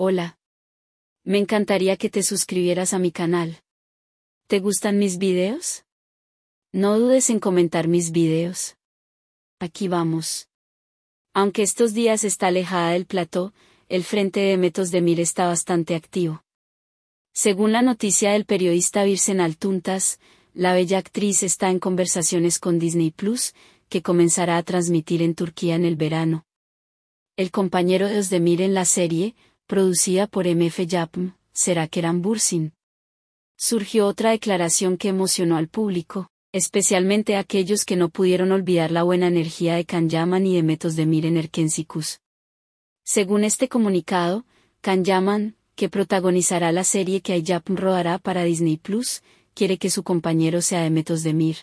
Hola. Me encantaría que te suscribieras a mi canal. ¿Te gustan mis videos? No dudes en comentar mis videos. Aquí vamos. Aunque estos días está alejada del plató, el frente de Metos de Mir está bastante activo. Según la noticia del periodista Virsen Altuntas, la bella actriz está en conversaciones con Disney Plus, que comenzará a transmitir en Turquía en el verano. El compañero de Özdemir en la serie, producida por MF Yapm, será eran Bursin. Surgió otra declaración que emocionó al público, especialmente a aquellos que no pudieron olvidar la buena energía de Kanyaman y de Metos de en Erkensikus. Según este comunicado, Yaman, que protagonizará la serie que Ayapm rodará para Disney Plus, quiere que su compañero sea de Demir.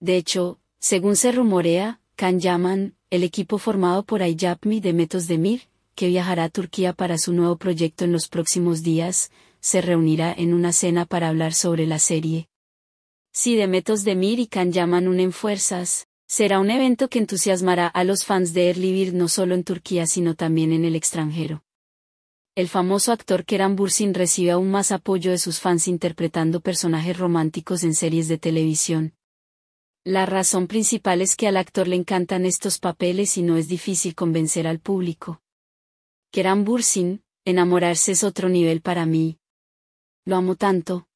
De hecho, según se rumorea, Kanyaman, el equipo formado por Ayapm y de Mir que viajará a Turquía para su nuevo proyecto en los próximos días, se reunirá en una cena para hablar sobre la serie. Si Demetos Demir y Khan Yaman unen fuerzas, será un evento que entusiasmará a los fans de Erlibir no solo en Turquía sino también en el extranjero. El famoso actor Kerem Bursin recibe aún más apoyo de sus fans interpretando personajes románticos en series de televisión. La razón principal es que al actor le encantan estos papeles y no es difícil convencer al público. Keran Bursin, enamorarse es otro nivel para mí. Lo amo tanto.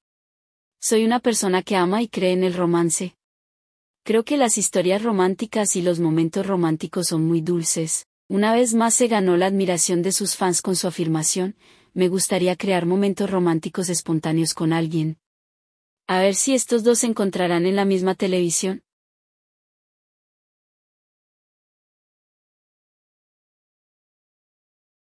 Soy una persona que ama y cree en el romance. Creo que las historias románticas y los momentos románticos son muy dulces. Una vez más se ganó la admiración de sus fans con su afirmación, me gustaría crear momentos románticos espontáneos con alguien. A ver si estos dos se encontrarán en la misma televisión,